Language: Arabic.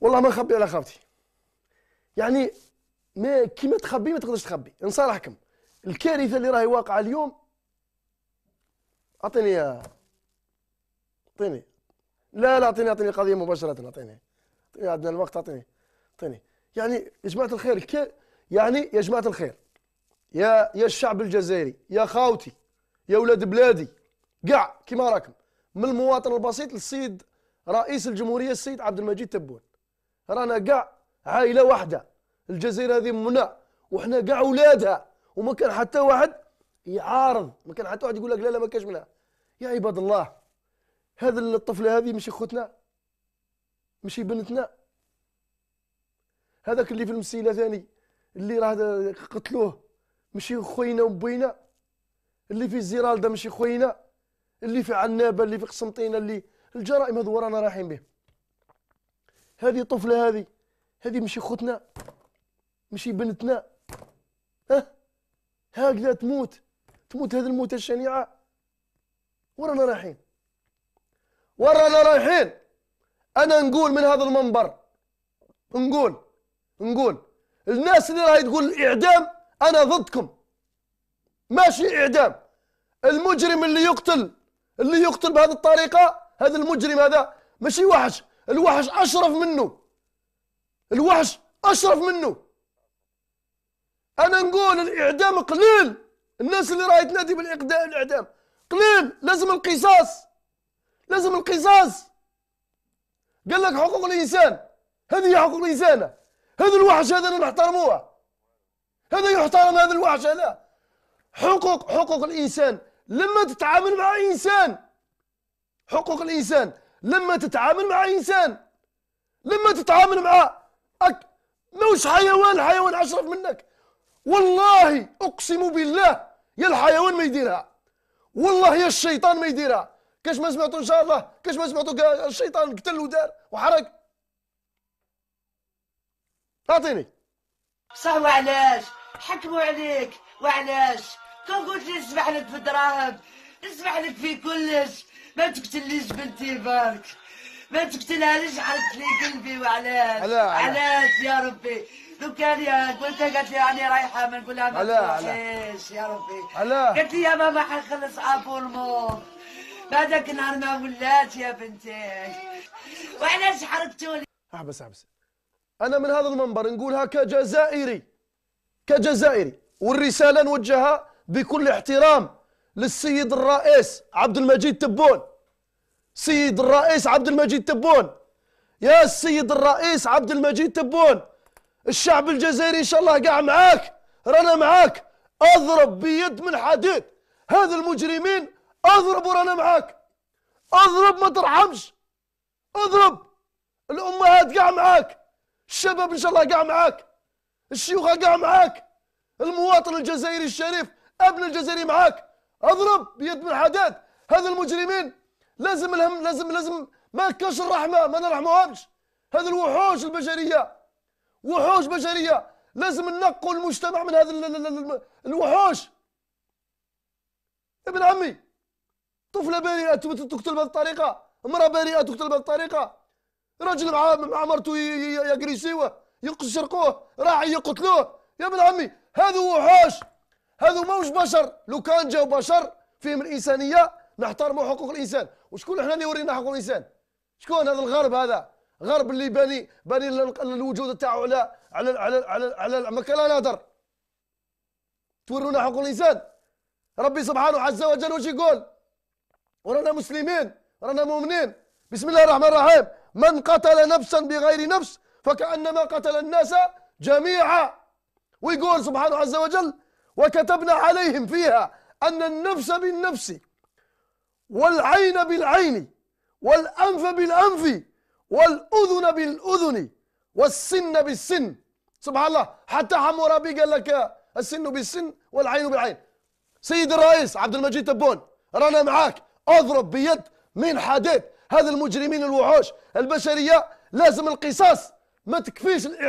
والله ما نخبي على خاوتي يعني ما كيما تخبي ما تقدرش تخبي نصالحكم الكارثه اللي راهي واقعه اليوم اعطيني اعطيني لا لا اعطيني اعطيني قضيه مباشره اعطيني عندنا الوقت اعطيني اعطيني يعني يا جماعه الخير ك... يعني يا جماعه الخير يا يا الشعب الجزائري يا خاوتي يا ولاد بلادي قاع كيما راكم من المواطن البسيط للسيد رئيس الجمهوريه السيد عبد المجيد تبون رانا كاع عائله واحده الجزيره هذه منا وحنا كاع اولادها وما كان حتى واحد يعارض ما كان حتى واحد يقول لك لا لا ما كاش منها يا عباد الله هذا الطفله هذه مش اخوتنا مش بنتنا هذاك اللي في المسيله ثاني اللي راه قتلوه ماشي خوينا وبينا اللي في ده ماشي خوينا اللي في عنابه اللي في قسنطينه اللي الجرائم هذو رانا رايحين بهم هذه طفله هذه هذه مش خوتنا مشي بنتنا ها هكذا تموت تموت هذه الموتة الشنيعة ورانا رايحين ورانا رايحين أنا نقول من هذا المنبر نقول نقول الناس اللي راهي تقول الإعدام أنا ضدكم ماشي إعدام المجرم اللي يقتل اللي يقتل بهذه الطريقة هذا المجرم هذا ماشي وحش الوحش أشرف منه الوحش أشرف منه أنا نقول الإعدام قليل الناس اللي راهي تنادي بالإقدام الإعدام قليل لازم القصاص لازم القصاص قال لك حقوق الإنسان هذه هي حقوق الإنسان هذا الوحش هذا نحترموه هذا يحترم هذا الوحش هذا حقوق حقوق الإنسان لما تتعامل مع إنسان حقوق الإنسان لما تتعامل مع انسان لما تتعامل مع أك... موش حيوان حيوان اشرف منك والله اقسم بالله يا الحيوان ما يديرها والله يا الشيطان ما يديرها كاش ما سمعتوا ان شاء الله كاش ما سمعتوا الشيطان قتل ودار وحرق اعطيني صح وعلاش حكموا عليك وعلاش كون قلت لي اسمح لك في الدراهم اسمح لك في كلش ما تقتليش بنتي بارك ما تقتلهاليش حلت لي قلبي وعلاش علاش يا ربي لو كان يا قلت قالت لي راني رايحه ما لها ما تقتليش يا ربي قالت لي يا ماما حنخلص ابورمون بعدك النهار ما ولات يا بنتي وعلاش حرقتولي احبس احبس انا من هذا المنبر نقولها كجزائري كجزائري والرساله نوجهها بكل احترام للسيد الرئيس عبد المجيد تبون سيد الرئيس عبد المجيد تبون يا السيد الرئيس عبد المجيد تبون الشعب الجزائري ان شاء الله قاع معاك رانا معاك اضرب بيد من حديد هذا المجرمين اضرب ورانا معاك اضرب ما ترحمش اضرب الامهات قاع معاك الشباب ان شاء الله قاع معاك الشيوخ قاع معاك المواطن الجزائري الشريف ابن الجزائري معاك اضرب بيد من حداد هذا المجرمين لازم الهم لازم لازم ما كاش الرحمه ما نرحموهمش هذا الوحوش البشريه وحوش بشريه لازم ننقوا المجتمع من هذا الوحوش ابن عمي طفله بريئه تقتل بهذه الطريقه امراه بريئه تقتل بهذه الطريقه رجل مع مرته يقريسيوه يسرقوه راعي يقتلوه يا ابن عمي هذو وحوش هذو موش بشر لو كان جاو بشر فيهم الانسانيه نحترموا حقوق الانسان وشكون احنا اللي ورينا حقوق الانسان شكون هذا الغرب هذا غرب اللي باني باني الوجود تاعو على على على على, على ما كان نهضر تورونا حقوق الانسان ربي سبحانه عز وجل واش يقول ورانا مسلمين رانا مؤمنين بسم الله الرحمن الرحيم من قتل نفسا بغير نفس فكانما قتل الناس جميعا ويقول سبحانه عز وجل وكتبنا عليهم فيها ان النفس بالنفس والعين بالعين والأنف بالأنف والأذن بالأذن والسن بالسن سبحان الله حتى حمورابي قال لك السن بالسن والعين بالعين سيد الرئيس عبد المجيد تبون رانا معاك اضرب بيد من حديت هذا المجرمين الوحوش البشرية لازم القصاص ما تكفيش